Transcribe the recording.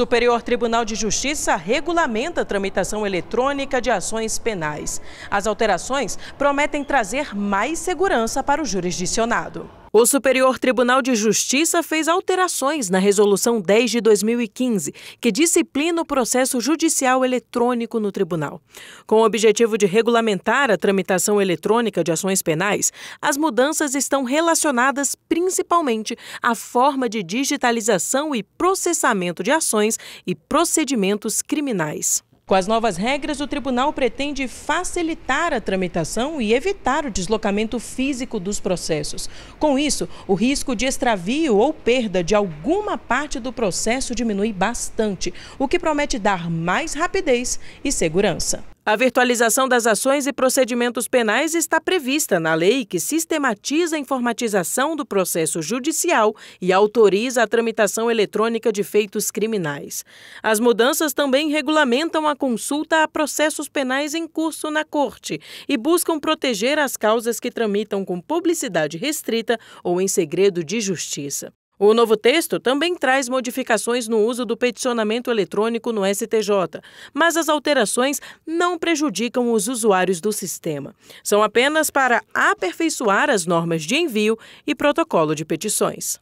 Superior Tribunal de Justiça regulamenta a tramitação eletrônica de ações penais. As alterações prometem trazer mais segurança para o jurisdicionado. O Superior Tribunal de Justiça fez alterações na Resolução 10 de 2015, que disciplina o processo judicial eletrônico no tribunal. Com o objetivo de regulamentar a tramitação eletrônica de ações penais, as mudanças estão relacionadas principalmente à forma de digitalização e processamento de ações e procedimentos criminais. Com as novas regras, o tribunal pretende facilitar a tramitação e evitar o deslocamento físico dos processos. Com isso, o risco de extravio ou perda de alguma parte do processo diminui bastante, o que promete dar mais rapidez e segurança. A virtualização das ações e procedimentos penais está prevista na lei que sistematiza a informatização do processo judicial e autoriza a tramitação eletrônica de feitos criminais. As mudanças também regulamentam a consulta a processos penais em curso na Corte e buscam proteger as causas que tramitam com publicidade restrita ou em segredo de justiça. O novo texto também traz modificações no uso do peticionamento eletrônico no STJ, mas as alterações não prejudicam os usuários do sistema. São apenas para aperfeiçoar as normas de envio e protocolo de petições.